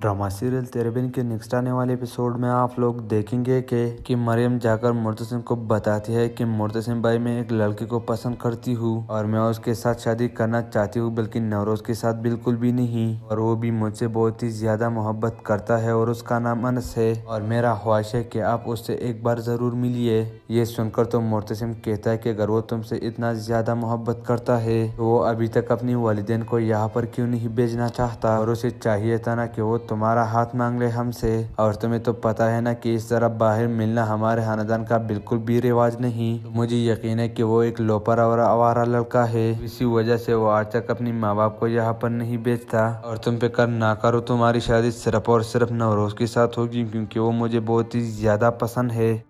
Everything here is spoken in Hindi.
ड्रामा सीरियल तेरेबिन के नेक्स्ट आने वाले एपिसोड में आप लोग देखेंगे के कि मरियम जाकर मुर्तसिम को बताती है कि मुर्तसिम भाई मैं एक लड़के को पसंद करती हूँ और मैं उसके साथ शादी करना चाहती हूँ बल्कि नवरोज के साथ बिल्कुल भी नहीं और वो भी मुझसे बहुत ही ज्यादा मोहब्बत करता है और उसका नाम अनस है और मेरा ख्वाहिश है की आप उससे एक बार जरूर मिलिए ये सुनकर तो मुर्तसिम कहता है की अगर वो तुमसे इतना ज्यादा मोहब्बत करता है तो वो अभी तक अपनी वालदेन को यहाँ पर क्यों नहीं भेजना चाहता और उसे चाहिए था ना कि वो तुम्हारा हाथ मांग ले हमसे और तुम्हें तो पता है ना कि इस तरह बाहर मिलना हमारे खानदान का बिल्कुल भी रिवाज नहीं मुझे यकीन है कि वो एक लोपर और आवारा लड़का है इसी वजह से वो आज तक अपनी माँ बाप को यहाँ पर नहीं बेचता और तुम पे कर ना करो तुम्हारी शादी सिर्फ और सिर्फ नवरोज के साथ होगी क्योंकि वो मुझे बहुत ही ज्यादा पसंद है